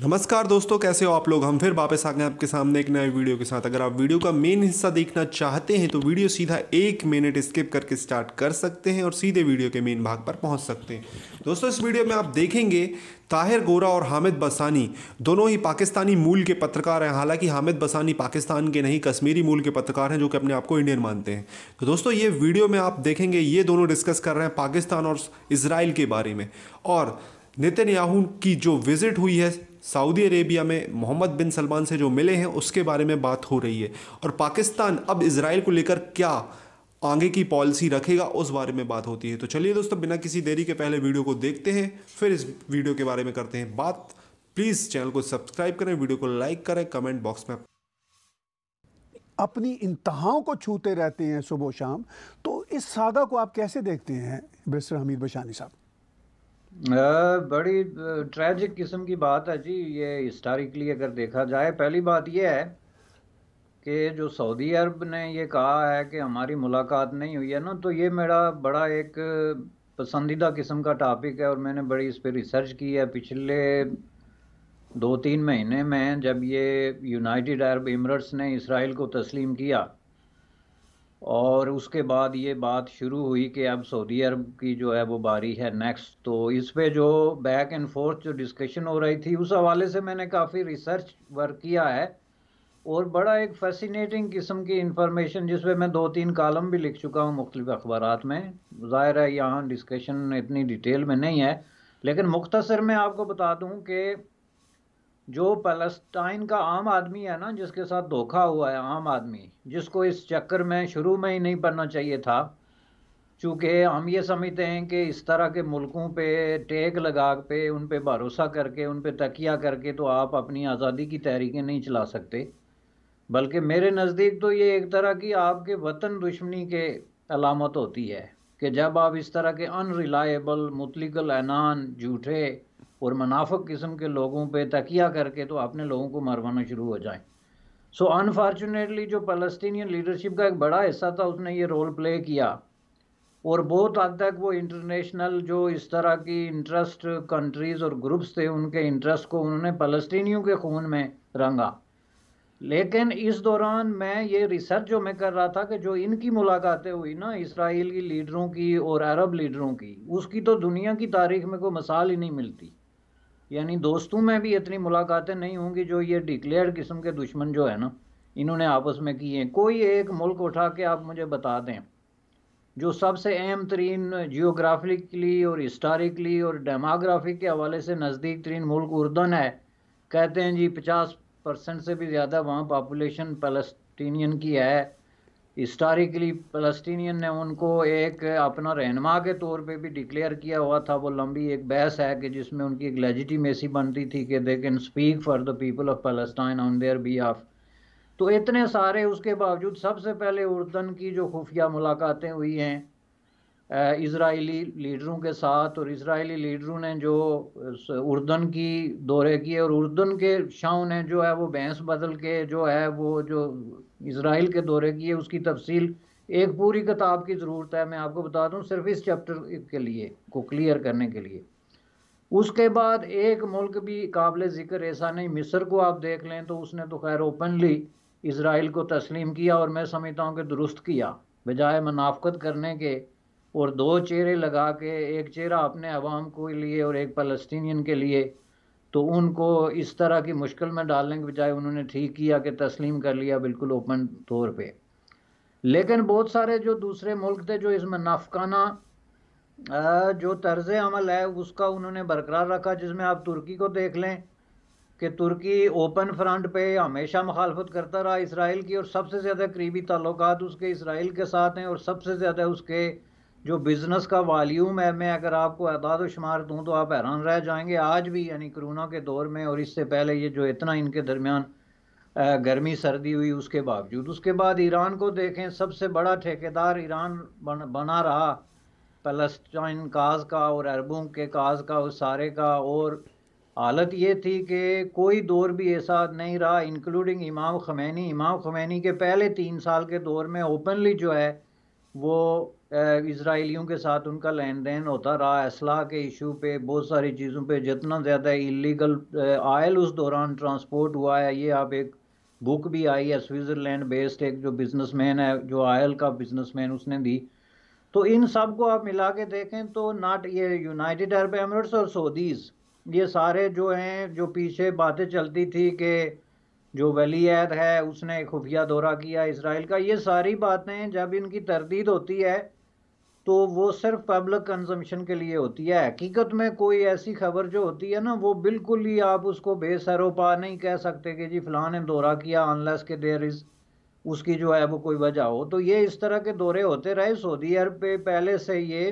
नमस्कार दोस्तों कैसे हो आप लोग हम फिर वापस आ गए आपके सामने एक नए वीडियो के साथ अगर आप वीडियो का मेन हिस्सा देखना चाहते हैं तो वीडियो सीधा एक मिनट स्किप करके स्टार्ट कर सकते हैं और सीधे वीडियो के मेन भाग पर पहुंच सकते हैं दोस्तों इस वीडियो में आप देखेंगे ताहिर गोरा और हामिद बसानी दोनों ही पाकिस्तानी मूल के पत्रकार हैं हालांकि हामिद बसानी पाकिस्तान के नहीं कश्मीरी मूल के पत्रकार हैं जो कि अपने आप को इंडियन मानते हैं तो दोस्तों ये वीडियो में आप देखेंगे ये दोनों डिस्कस कर रहे हैं पाकिस्तान और इसराइल के बारे में और नितिन याहू की जो विज़िट हुई है सऊदी अरेबिया में मोहम्मद बिन सलमान से जो मिले हैं उसके बारे में बात हो रही है और पाकिस्तान अब इसराइल को लेकर क्या आगे की पॉलिसी रखेगा उस बारे में बात होती है तो चलिए दोस्तों बिना किसी देरी के पहले वीडियो को देखते हैं फिर इस वीडियो के बारे में करते हैं बात प्लीज़ चैनल को सब्सक्राइब करें वीडियो को लाइक करें कमेंट बॉक्स में अपनी इंतहाओं को छूते रहते हैं सुबह शाम तो इस सागा को आप कैसे देखते हैं बिस्तर हमीद बशानी साहब बड़ी ट्रेजिक किस्म की बात है जी ये हिस्टारिकली अगर देखा जाए पहली बात यह है कि जो सऊदी अरब ने ये कहा है कि हमारी मुलाकात नहीं हुई है ना तो ये मेरा बड़ा एक पसंदीदा किस्म का टॉपिक है और मैंने बड़ी इस पर रिसर्च की है पिछले दो तीन महीने में जब ये यूनाइटेड अरब इमरट्स ने इसराइल को तस्लीम किया और उसके बाद ये बात शुरू हुई कि अब सऊदी अरब की जो है वो बारी है नेक्स्ट तो इस पे जो बैक एंड फोर्थ जो डिस्कशन हो रही थी उस हवाले से मैंने काफ़ी रिसर्च वर्क किया है और बड़ा एक फैसिनेटिंग किस्म की इन्फॉर्मेशन पर मैं दो तीन कॉलम भी लिख चुका हूँ मुख्तलिफ अखबार में ज़ाहिर है यहाँ डिस्कशन इतनी डिटेल में नहीं है लेकिन मुख्तसर मैं आपको बता दूँ कि जो पैलेस्टाइन का आम आदमी है ना जिसके साथ धोखा हुआ है आम आदमी जिसको इस चक्कर में शुरू में ही नहीं पड़ना चाहिए था चूँकि हम ये समझते हैं कि इस तरह के मुल्कों पे टेक लगा पे उन पे भरोसा करके उन पे तकिया करके तो आप अपनी आज़ादी की तहरीकें नहीं चला सकते बल्कि मेरे नज़दीक तो ये एक तरह की आपके वतन दुश्मनी के अलामत होती है कि जब आप इस तरह के अनरिलायबल मुतलिकल एनान झूठे और मुनाफक किस्म के लोगों पे तकिया करके तो अपने लोगों को मरवाना शुरू हो जाए सो so, अनफॉर्चुनेटली जो फलस्तीनियन लीडरशिप का एक बड़ा हिस्सा था उसने ये रोल प्ले किया और बहुत हद तक वो इंटरनेशनल जो इस तरह की इंटरेस्ट कंट्रीज़ और ग्रुप्स थे उनके इंटरेस्ट को उन्होंने फलस्तीनियों के खून में रंगा लेकिन इस दौरान मैं ये रिसर्च जो मैं कर रहा था कि जो इनकी मुलाकातें हुई ना इसराइल की लीडरों की और अरब लीडरों की उसकी तो दुनिया की तारीख में कोई मिसाल ही नहीं मिलती यानी दोस्तों में भी इतनी मुलाकातें नहीं होंगी जो ये डिक्लेयर किस्म के दुश्मन जो है ना इन्होंने आपस में किए हैं कोई एक मुल्क उठा के आप मुझे बता दें जो सबसे अहम तरीन जियोग्राफिकली और हिस्टारिकली और डेमोग्राफिक के हवाले से नज़दीक तरीन मुल्क उर्दन है कहते हैं जी पचास परसेंट से भी ज़्यादा वहाँ पापुलेशन फ़लस्तीनियन की है हिस्टारिकली फलस्तीनियन ने उनको एक अपना रहनमा के तौर पे भी डिक्लेयर किया हुआ था वो लंबी एक बहस है कि जिसमें उनकी एक लेजिटिमेसी बनती थी कि they can speak for the people of Palestine on their behalf तो इतने सारे उसके बावजूद सबसे पहले उर्दन की जो खुफिया मुलाकातें हुई हैं इसराइली लीडरों के साथ और इसराइली लीडरों ने जो उर्दन की दौरे किए और उर्दन के शाह ने जो है वो भैंस बदल के जो है वो जो इसराइल के दौरे किए उसकी तफसील एक पूरी किताब की ज़रूरत है मैं आपको बता दूं सिर्फ इस चैप्टर के लिए को क्लियर करने के लिए उसके बाद एक मुल्क भी काबिल ज़िक्र ऐसा नहीं मिस्र को आप देख लें तो उसने तो खैर ओपनली इसराइल को तस्लीम किया और मैं समझता हूँ कि दुरुस्त किया बजाय मुनाफ़त करने के और दो चेहरे लगा के एक चेहरा अपने आवाम को लिए और एक फ़लस्तीनियन के लिए तो उनको इस तरह की मुश्किल में डालने के बजाय उन्होंने ठीक किया कि तस्लीम कर लिया बिल्कुल ओपन तौर पे लेकिन बहुत सारे जो दूसरे मुल्क थे जो इसमें नाफकाना जो तर्ज अमल है उसका उन्होंने बरकरार रखा जिसमें आप तुर्की को देख लें कि तुर्की ओपन फ्रंट पे हमेशा मुखालफत करता रहा इसराइल की और सबसे ज़्यादा करीबी ताल्लुक उसके इसराइल के साथ हैं और सबसे ज़्यादा उसके जो बिज़नेस का वॉल्यूम है मैं अगर आपको अदाद व शुमार दूँ तो आप हैरान रह जाएंगे आज भी यानी कोरोना के दौर में और इससे पहले ये जो इतना इनके दरमियान गर्मी सर्दी हुई उसके बावजूद उसके बाद ईरान को देखें सबसे बड़ा ठेकेदार ईरान बन, बना रहा पलस्टाइन काज का और अरबों के काज का उस सारे का और हालत ये थी कि कोई दौर भी ऐसा नहीं रहा इंक्लूडिंग इमाम खमैनी इमाम खमैनी के पहले तीन साल के दौर में ओपनली जो है वो इसराइलियों के साथ उनका लेन देन होता रहा असलाह के इशू पे बहुत सारी चीज़ों पे जितना ज़्यादा इलीगल आयल उस दौरान ट्रांसपोर्ट हुआ है ये आप एक बुक भी आई है स्विट्ज़रलैंड बेस्ड एक जो बिजनेसमैन है जो आयल का बिजनेसमैन उसने दी तो इन सब को आप मिला के देखें तो नाट ये यूनाइटेड अरब एमरेट्स और सऊदीज़ ये सारे जो हैं जो पीछे बातें चलती थी कि जो वलीहद है उसने खुफिया दौरा किया इसराइल का ये सारी बातें जब इनकी तरदीद होती है तो वो सिर्फ पब्लिक कंजम्पशन के लिए होती है हकीकत में कोई ऐसी खबर जो होती है ना वो बिल्कुल ही आप उसको बेसरोपा नहीं कह सकते कि जी फ़लाँ ने दौरा किया अनलेस के देर इज़ उसकी जो है वो कोई वजह हो तो ये इस तरह के दौरे होते रहे सऊदी अरब पे पहले से ये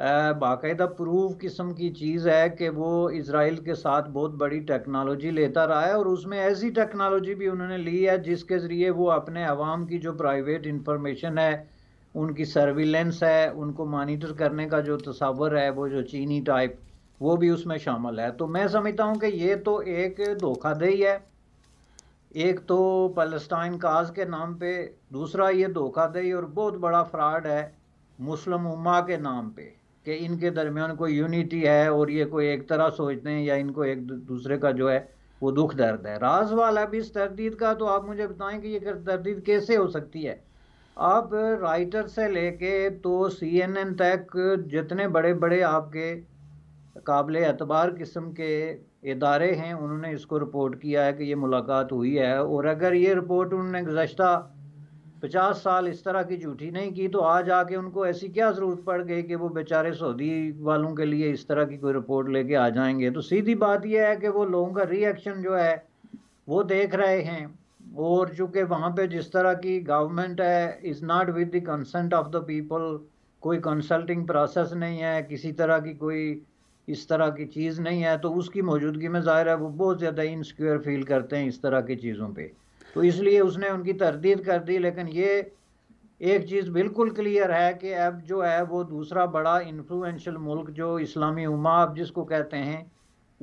बाकायदा प्रूव किस्म की चीज़ है कि वो इसराइल के साथ बहुत बड़ी टेक्नोलॉजी लेता रहा है और उसमें ऐसी टेक्नोलॉजी भी उन्होंने ली है जिसके ज़रिए वो अपने आवाम की जो प्राइवेट इंफॉर्मेशन है उनकी सर्विलेंस है उनको मॉनिटर करने का जो तस्वर है वो जो चीनी टाइप वो भी उसमें शामिल है तो मैं समझता हूँ कि ये तो एक धोखाधही है एक तो पलस्टाइन काज के नाम पे दूसरा ये धोखाधही और बहुत बड़ा फ्रॉड है मुस्लिम उमा के नाम पे कि इनके दरमियान कोई यूनिटी है और ये कोई एक तरह सोचते हैं या इनको एक दूसरे का जो है वो दुख दर्द है राज वाला भी इस तरदीद का तो आप मुझे बताएं कि ये तरदीद कैसे हो सकती है आप राइटर से लेके तो सी एन एन तक जितने बड़े बड़े आपके काबिल एतबार किस्म के इदारे हैं उन्होंने इसको रिपोर्ट किया है कि ये मुलाकात हुई है और अगर ये रिपोर्ट उन्होंने गुजशत पचास साल इस तरह की झूठी नहीं की तो आज आके उनको ऐसी क्या ज़रूरत पड़ गई कि वो बेचारे सऊदी वालों के लिए इस तरह की कोई रिपोर्ट लेके आ जाएंगे तो सीधी बात यह है कि वो लोगों का रिएक्शन जो है वो देख रहे हैं और चूँकि वहाँ पे जिस तरह की गवर्नमेंट है is not with the consent of the people कोई कंसल्टिंग प्रोसेस नहीं है किसी तरह की कोई इस तरह की चीज़ नहीं है तो उसकी मौजूदगी में ज़ाहिर है वो बहुत ज़्यादा इनसिक्योर फील करते हैं इस तरह की चीज़ों पर तो इसलिए उसने उनकी तरदीद कर दी लेकिन ये एक चीज़ बिल्कुल क्लियर है कि अब जो है वो दूसरा बड़ा इन्फ्लुएंशियल मुल्क जो इस्लामी उमा अब जिसको कहते हैं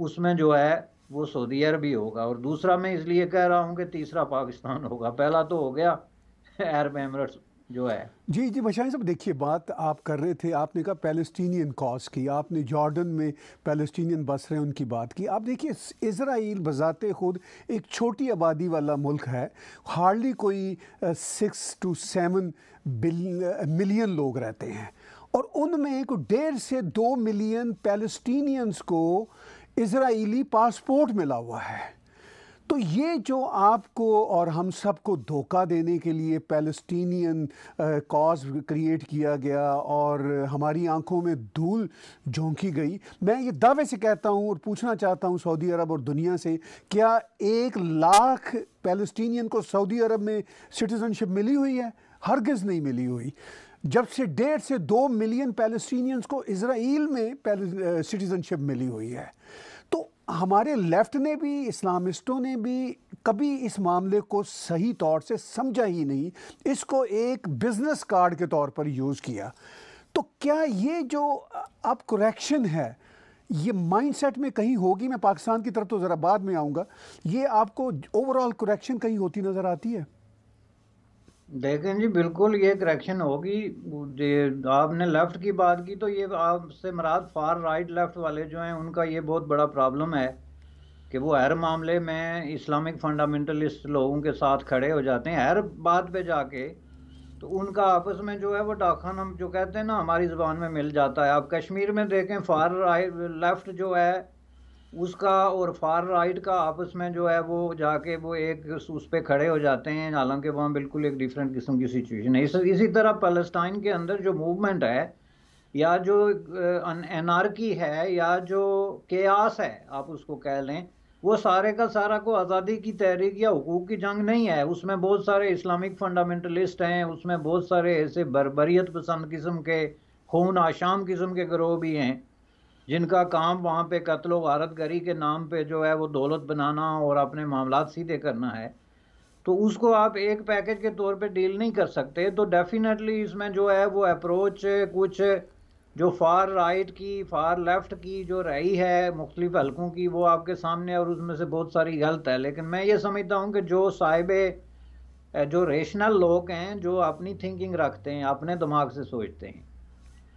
उसमें जो है वो सऊदी अरब ही होगा और दूसरा मैं इसलिए कह रहा हूँ कि तीसरा पाकिस्तान होगा पहला तो हो गया अरब एमरट्स जो है जी जी बशाही साहब देखिए बात आप कर रहे थे आपने कहा पैलेस्टीनियन कॉज की आपने जॉर्डन में पैलेस्टीनियन बस रहे उनकी बात की आप देखिए इसराइल बजाते खुद एक छोटी आबादी वाला मुल्क है हार्डली कोई सिक्स टू सेवन मिलियन लोग रहते हैं और उनमें को डेढ़ से दो मिलियन पैलेस्टीनियंस को इसराइली पासपोर्ट मिला हुआ है तो ये जो आपको और हम सबको धोखा देने के लिए पैलस्टीनियन कॉज क्रिएट किया गया और हमारी आंखों में धूल झोंकी गई मैं ये दावे से कहता हूँ और पूछना चाहता हूँ सऊदी अरब और दुनिया से क्या एक लाख पैलस्टीनियन को सऊदी अरब में सिटीजनशिप मिली हुई है हरगज़ नहीं मिली हुई जब से डेढ़ से दो मिलियन पैलस्टीनियंस को इसराइल में सिटीजनशिप मिली हुई है हमारे लेफ्ट ने भी इस्लामिस्टों ने भी कभी इस मामले को सही तौर से समझा ही नहीं इसको एक बिज़नेस कार्ड के तौर पर यूज़ किया तो क्या ये जो अब करेक्शन है ये माइंडसेट में कहीं होगी मैं पाकिस्तान की तरफ तो ज़रा बाद में आऊँगा ये आपको ओवरऑल करेक्शन कहीं होती नज़र आती है देखें जी बिल्कुल ये करेक्शन होगी आपने लेफ़्ट की बात की तो ये आपसे मराद फार राइट लेफ़्ट वाले जो हैं उनका ये बहुत बड़ा प्रॉब्लम है कि वो हर मामले में इस्लामिक फंडामेंटलिस्ट लोगों के साथ खड़े हो जाते हैं हर बात पे जाके तो उनका आपस में जो है वो डाखन हम जो कहते हैं ना हमारी ज़बान में मिल जाता है आप कश्मीर में देखें फार राइट लेफ़्ट जो है उसका और फार राइट का आपस में जो है वो जाके वो एक उस पर खड़े हो जाते हैं हालांकि वहाँ बिल्कुल एक डिफरेंट किस्म की सिचुएशन है इस, इसी तरह पैलेस्टाइन के अंदर जो मूवमेंट है या जो की है या जो केयास है आप उसको कह लें वो सारे का सारा को आज़ादी की तहरीक या हकूक़ की जंग नहीं है उसमें बहुत सारे इस्लामिक फंडामेंटलिस्ट हैं उसमें बहुत सारे ऐसे बरबरीत पसंद किस्म के खून आशाम किस्म के ग्रोह भी हैं जिनका काम वहाँ पे कत्ल वारत गरी के नाम पे जो है वो दौलत बनाना और अपने मामला सीधे करना है तो उसको आप एक पैकेज के तौर पे डील नहीं कर सकते तो डेफिनेटली इसमें जो है वो अप्रोच कुछ जो फार राइट की फार लेफ्ट की जो रही है मुख्तलिफ हलकों की वो आपके सामने और उसमें से बहुत सारी गलत है लेकिन मैं ये समझता हूँ कि जो साहिब जो रेशनल लोग हैं जो अपनी थिंकिंग रखते हैं अपने दिमाग से सोचते हैं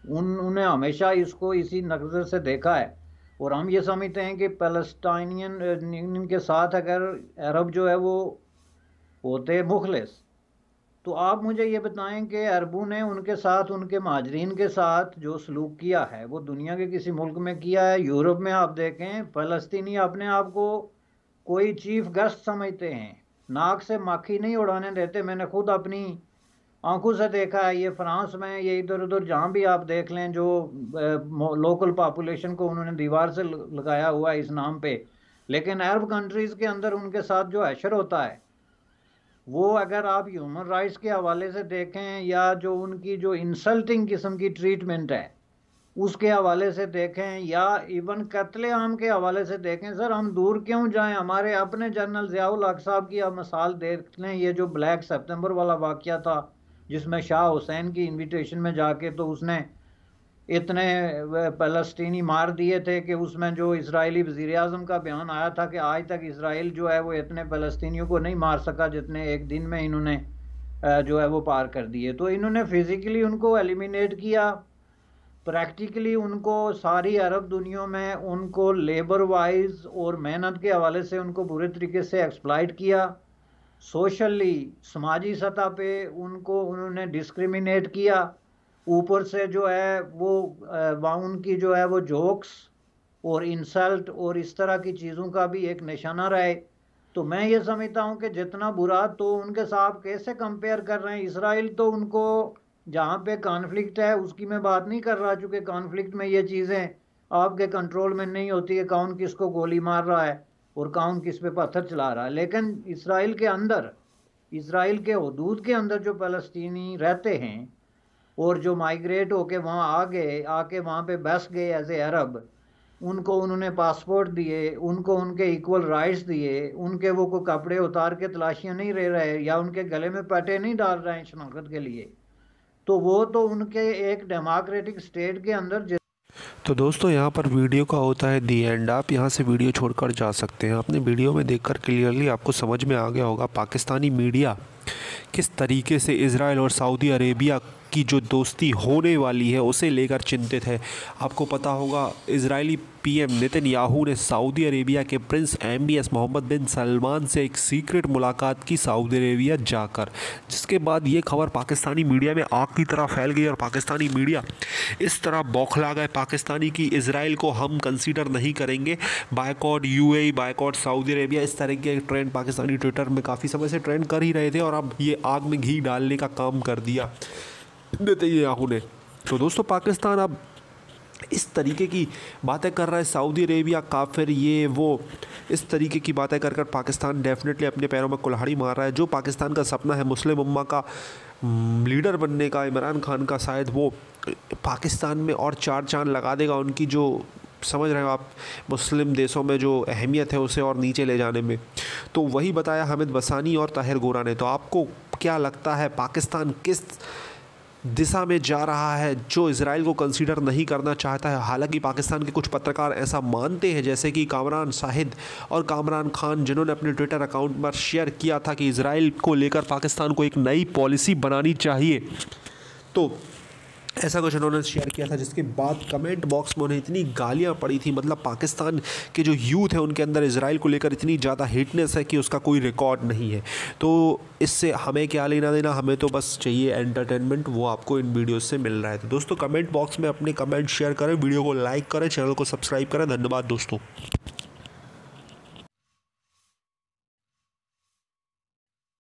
उन्होंने हमेशा इसको इसी नज़र से देखा है और हम ये समझते हैं कि पैलेस्टाइनियन के साथ अगर अरब जो है वो होते मुखलस तो आप मुझे ये बताएं कि अरबों ने उनके साथ उनके माजरीन के साथ जो सलूक किया है वो दुनिया के किसी मुल्क में किया है यूरोप में आप देखें फ़लस्तनी अपने आप को कोई चीफ गेस्ट समझते हैं नाक से माखी नहीं उड़ाने देते मैंने खुद अपनी आंखों से देखा है ये फ्रांस में ये इधर उधर जहाँ भी आप देख लें जो लोकल पॉपुलेशन को उन्होंने दीवार से लगाया हुआ है इस नाम पे लेकिन अरब कंट्रीज़ के अंदर उनके साथ जो अशर होता है वो अगर आप ह्यूमन राइट्स के हवाले से देखें या जो उनकी जो इंसल्टिंग किस्म की ट्रीटमेंट है उसके हवाले से देखें या इवन कत्ले आम के हवाले से देखें सर हम दूर क्यों जाएं हमारे अपने जनरल ज़ियाउल हक साहब की आप मिसाल देख लें ये जो ब्लैक सितंबर वाला वाक़ था जिसमें शाह हुसैन की इनविटेशन में जाके तो उसने इतने फलस्तीनी मार दिए थे कि उसमें जो इसराइली वजीर अजम का बयान आया था कि आज तक इसराइल जो है वो इतने फ़लस्तियों को नहीं मार सका जितने एक दिन में इन्होंने जो है वो पार कर दिए तो इन्होंने फिज़िकली उनको एलिमिनेट किया प्रैक्टिकली उनको सारी अरब दुनिया में उनको लेबर वाइज और मेहनत के हवाले से उनको बुरे तरीके से एक्सप्लाइट किया सोशली समाजी सतह पे उनको उन्होंने डिस्क्रिमिनेट किया ऊपर से जो है वो वाउन की जो है वो जोक्स और इंसल्ट और इस तरह की चीज़ों का भी एक निशाना रहे तो मैं ये समझता हूँ कि जितना बुरा तो उनके साथ कैसे कंपेयर कर रहे हैं इसराइल तो उनको जहाँ पे कॉन्फ्लिक्ट है उसकी मैं बात नहीं कर रहा चूँकि कॉन्फ्लिक्ट में ये चीज़ें आपके कंट्रोल में नहीं होती है कौन किसको गोली मार रहा है और कौन किस पे पत्थर चला रहा है लेकिन इसराइल के अंदर इसराइल के हदूद के अंदर जो फ़लस्तनी रहते हैं और जो माइग्रेट होके वहाँ आ गए आके वहाँ पे बस गए एज ए अरब उनको उन्होंने पासपोर्ट दिए उनको उनके इक्वल राइट्स दिए उनके वो को कपड़े उतार के तलाशियाँ नहीं रह रहे या उनके गले में पटे नहीं डाल रहे हैं शनाख्त के लिए तो वो तो उनके एक डेमोक्रेटिक स्टेट के अंदर तो दोस्तों यहाँ पर वीडियो का होता है दी एंड आप यहाँ से वीडियो छोड़कर जा सकते हैं आपने वीडियो में देखकर क्लियरली आपको समझ में आ गया होगा पाकिस्तानी मीडिया किस तरीके से इसराइल और सऊदी अरेबिया की जो दोस्ती होने वाली है उसे लेकर चिंतित है आपको पता होगा इसराइली पीएम नितिन याहू ने सऊदी अरेबिया के prince M B S Mohammed bin Salman से एक सीक्रेट मुलाकात की सऊदी अरेबिया जाकर जिसके बाद ये खबर पाकिस्तानी मीडिया में आग की तरह फैल गई और पाकिस्तानी मीडिया इस तरह बौखला गए पाकिस्तानी की इसराइल को हम कंसीडर नहीं करेंगे boycott U A boycott Saudi Arabia इस तरह के ट्रेंड पाकिस्तानी ट्विटर में काफ़ी समय से ट्रेंड कर ही रहे थे और अब ये आग में घी डालने का काम कर दिया देते ही याहू ने तो दोस्तों पाकिस्तान अब इस तरीके की बातें कर रहा है सऊदी अरेबिया काफिर ये वो इस तरीके की बातें कर कर पाकिस्तान डेफिनेटली अपने पैरों में कुल्हाड़ी मार रहा है जो पाकिस्तान का सपना है मुस्लिम उम्मा का लीडर बनने का इमरान खान का शायद वो पाकिस्तान में और चार चांद लगा देगा उनकी जो समझ रहे हो आप मुस्लिम देशों में जो अहमियत है उसे और नीचे ले जाने में तो वही बताया हामिद वसानी और ताहिर गोरा ने तो आपको क्या लगता है पाकिस्तान किस दिशा में जा रहा है जो इसराइल को कंसीडर नहीं करना चाहता है हालांकि पाकिस्तान के कुछ पत्रकार ऐसा मानते हैं जैसे कि कामरान शाहिद और कामरान खान जिन्होंने अपने ट्विटर अकाउंट पर शेयर किया था कि इसराइल को लेकर पाकिस्तान को एक नई पॉलिसी बनानी चाहिए तो ऐसा कुछ उन्होंने शेयर किया था जिसके बाद कमेंट बॉक्स में उन्हें इतनी गालियाँ पड़ी थी मतलब पाकिस्तान के जो यूथ है उनके अंदर इसराइल को लेकर इतनी ज़्यादा हिटनेस है कि उसका कोई रिकॉर्ड नहीं है तो इससे हमें क्या लेना देना हमें तो बस चाहिए एंटरटेनमेंट वो आपको इन वीडियोज़ से मिल रहा है तो दोस्तों कमेंट बॉक्स में अपने कमेंट शेयर करें वीडियो को लाइक करें चैनल को सब्सक्राइब करें धन्यवाद दोस्तों